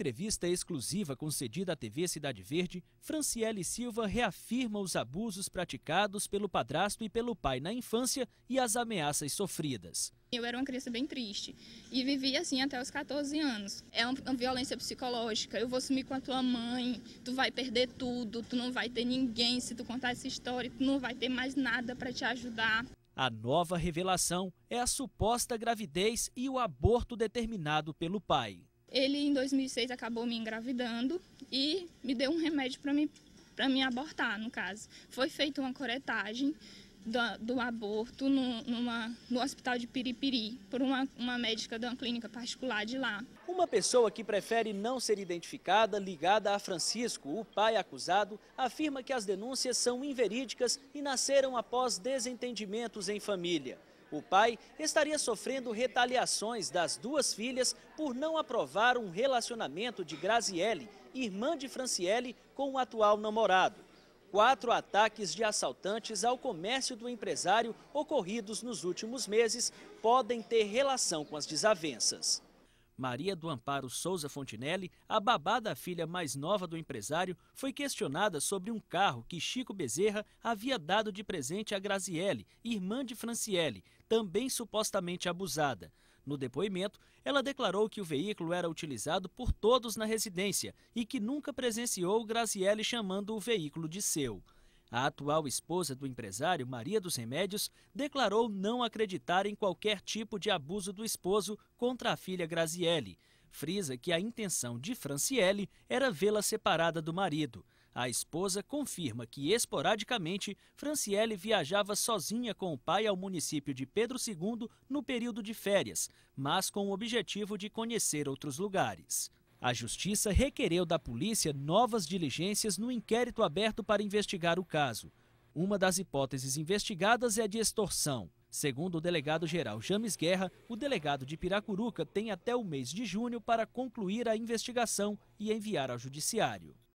entrevista exclusiva concedida à TV Cidade Verde, Franciele Silva reafirma os abusos praticados pelo padrasto e pelo pai na infância e as ameaças sofridas. Eu era uma criança bem triste e vivia assim até os 14 anos. É uma violência psicológica. Eu vou sumir com a tua mãe, tu vai perder tudo, tu não vai ter ninguém se tu contar essa história, tu não vai ter mais nada para te ajudar. A nova revelação é a suposta gravidez e o aborto determinado pelo pai. Ele, em 2006, acabou me engravidando e me deu um remédio para me, me abortar, no caso. Foi feita uma coretagem do, do aborto no, numa, no hospital de Piripiri por uma, uma médica de uma clínica particular de lá. Uma pessoa que prefere não ser identificada, ligada a Francisco, o pai acusado, afirma que as denúncias são inverídicas e nasceram após desentendimentos em família. O pai estaria sofrendo retaliações das duas filhas por não aprovar um relacionamento de Graziele, irmã de Franciele, com o atual namorado. Quatro ataques de assaltantes ao comércio do empresário ocorridos nos últimos meses podem ter relação com as desavenças. Maria do Amparo Souza Fontinelli, a babá da filha mais nova do empresário, foi questionada sobre um carro que Chico Bezerra havia dado de presente a Graziele, irmã de Franciele, também supostamente abusada. No depoimento, ela declarou que o veículo era utilizado por todos na residência e que nunca presenciou Graziele chamando o veículo de seu. A atual esposa do empresário, Maria dos Remédios, declarou não acreditar em qualquer tipo de abuso do esposo contra a filha Graziele. Frisa que a intenção de Franciele era vê-la separada do marido. A esposa confirma que, esporadicamente, Franciele viajava sozinha com o pai ao município de Pedro II no período de férias, mas com o objetivo de conhecer outros lugares. A Justiça requereu da polícia novas diligências no inquérito aberto para investigar o caso. Uma das hipóteses investigadas é a de extorsão. Segundo o delegado-geral James Guerra, o delegado de Piracuruca tem até o mês de junho para concluir a investigação e enviar ao Judiciário.